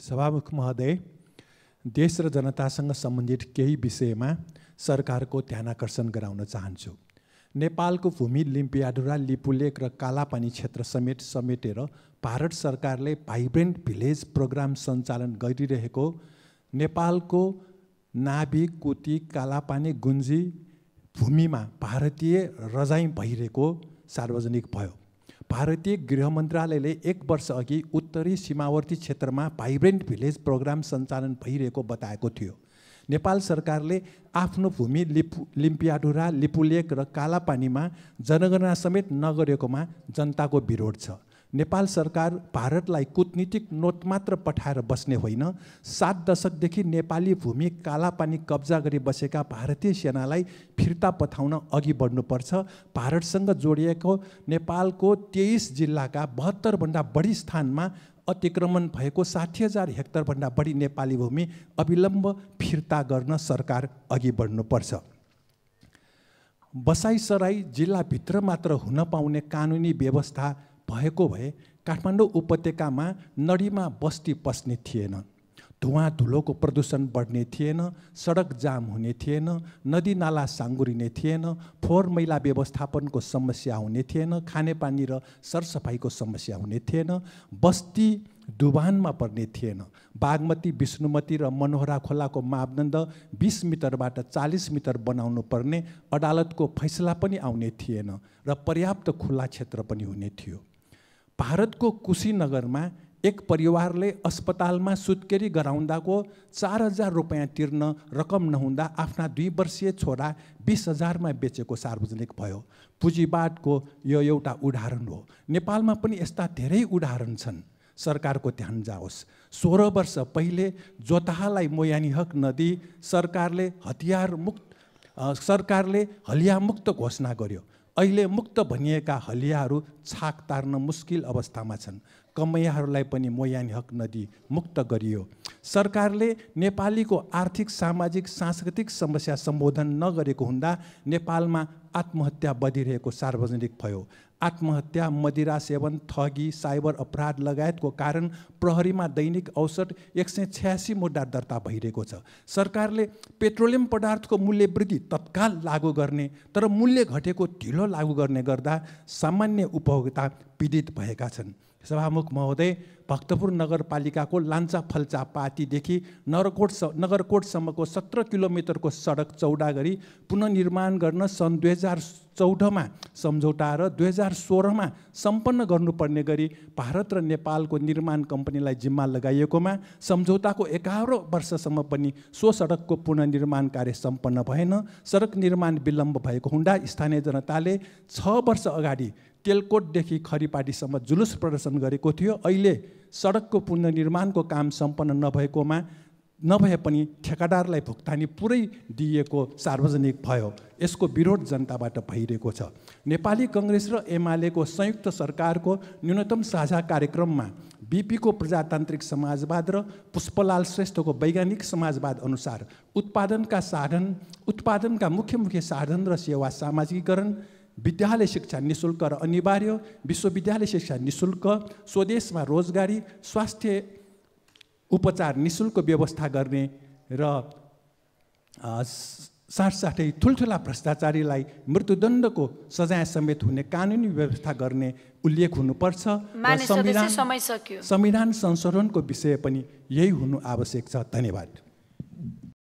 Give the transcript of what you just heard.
सभामुख महोदय देश र जनतासँग सम्बन्धित केही विषयमा सरकारको ध्यान आकर्षण गराउन चाहन्छु नेपालको भूमि लिम्पियाडुरा लिपुलेक र कालापानी क्षेत्र समेत समेटेर भारत सरकारले भाइब्रेन्ट भिलेज प्रोग्राम सञ्चालन गरिरहेको नेपालको नाभि कुती कालापानी गुन्जी भूमिमा भारतीय रजाइ भइरहेको सार्वजनिक भयो भारतीय गृह मन्त्रालयले एक वर्षअघि उत्तरी सीमावर्ती क्षेत्रमा भाइब्रेन्ट भिलेज प्रोग्राम सञ्चालन भइरहेको बताएको थियो नेपाल सरकारले आफ्नो भूमि लिपु लिम्पियाडुरा लिपुलेक र कालापानीमा जनगणना समेत नगरेकोमा जनताको विरोध छ नेपाल सरकार भारतलाई कुटनीतिक नोट मात्र पठाएर बस्ने होइन सात दशकदेखि नेपाली भूमि कालापानी कब्जा गरी बसेका भारतीय सेनालाई फिर्ता पठाउन अघि बढ्नुपर्छ भारतसँग जोडिएको नेपालको तेइस जिल्लाका बहत्तरभन्दा बढी स्थानमा अतिक्रमण भएको साठी हजार हेक्टरभन्दा बढी नेपाली भूमि अविलम्ब फिर्ता गर्न सरकार अघि बढ्नुपर्छ बसाइसराई जिल्लाभित्र मात्र हुन पाउने कानुनी व्यवस्था भएको भए काठमाडौँ उपत्यकामा नडीमा बस्ती पस्ने थिएन धुवा धुलोको प्रदूषण बढ्ने थिएन सडक जाम हुने थिएन नदी नाला साङ्गुरिने थिएन फोहोर मैला व्यवस्थापनको समस्या हुने थिएन खानेपानी र सरसफाइको समस्या हुने थिएन बस्ती डुबानमा पर्ने थिएन बागमती विष्णुमती र मनोहरा खोलाको मापदण्ड बिस मिटरबाट चालिस मिटर बनाउनु पर्ने अदालतको फैसला पनि आउने थिएन र पर्याप्त खुल्ला क्षेत्र पनि हुने थियो भारतको कुशीनगरमा एक परिवारले अस्पतालमा सुत्केरी गराउँदाको चार हजार रुपियाँ तिर्न रकम नहुँदा आफ्ना दुई वर्षीय छोरा बिस हजारमा बेचेको सार्वजनिक भयो पुँजीवादको यो एउटा उदाहरण हो नेपालमा पनि यस्ता धेरै उदाहरण छन् सरकारको ध्यान जाओस् सोह्र वर्ष पहिले जोताहालाई मोयानी हक नदी सरकारले हतियार मुक्त सरकारले हलियामुक्त घोषणा गर्यो अहिले मुक्त भनिएका हलियाहरू छाक तार्न मुस्किल अवस्थामा छन् कमैयाहरूलाई पनि मोयानी हक नदी मुक्त गरियो सरकारले नेपालीको आर्थिक सामाजिक सांस्कृतिक समस्या सम्बोधन नगरेको हुँदा नेपालमा आत्महत्या बढिरहेको सार्वजनिक भयो आत्महत्या मदिरा सेवन ठगी साइबर अपराध लगायतको कारण प्रहरीमा दैनिक औसत एक सय छ्यासी मुद्दा दर्ता भइरहेको छ सरकारले पेट्रोलियम पदार्थको मूल्य वृद्धि तत्काल लागू गर्ने तर मूल्य घटेको ढिलो लागू गर्ने गर्दा सामान्य उपभोक्ता पीडित भएका छन् सभामुख महोदय भक्तपुर नगरपालिकाको लान्चा फल्चा नगरकोट नरकोट नगरकोटसम्मको सत्र किलोमिटरको सडक चौडा गरी पुननिर्माण गर्न सन् दुई हजार चौधमा सम्झौता र दुई हजार सोह्रमा सम्पन्न गर्नुपर्ने गरी भारत र नेपालको निर्माण कम्पनीलाई जिम्मा लगाइएकोमा सम्झौताको एघार वर्षसम्म पनि सो सडकको पुननिर्माण कार्य सम्पन्न भएन सडक निर्माण विलम्ब भएको हुँदा स्थानीय जनताले छ वर्ष अगाडि तेलकोटदेखि खरिपाटीसम्म जुलुस प्रदर्शन गरेको थियो अहिले सडकको पुनर्निर्माणको काम सम्पन्न नभएकोमा नभए पनि ठेकादारलाई भुक्तानी पुरै दिइएको सार्वजनिक भयो यसको विरोध जनताबाट भइरहेको छ नेपाली कङ्ग्रेस र एमालेको संयुक्त सरकारको न्यूनतम साझा कार्यक्रममा बिपीको प्रजातान्त्रिक समाजवाद र पुष्पलाल श्रेष्ठको वैज्ञानिक समाजवाद अनुसार उत्पादनका साधन उत्पादनका मुख्य मुख्य साधन र सेवा सामाजिकरण विद्यालय शिक्षा निशुल्क र अनिवार्य विश्वविद्यालय शिक्षा निशुल्क स्वदेशमा रोजगारी स्वास्थ्य उपचार निशुल्क व्यवस्था गर्ने र साथसाथै ठुल्ठुला भ्रष्टाचारीलाई मृत्युदण्डको सजाय समेत हुने कानुनी व्यवस्था गर्ने उल्लेख हुनुपर्छ संविधान संशोधनको विषय पनि यही हुनु आवश्यक छ धन्यवाद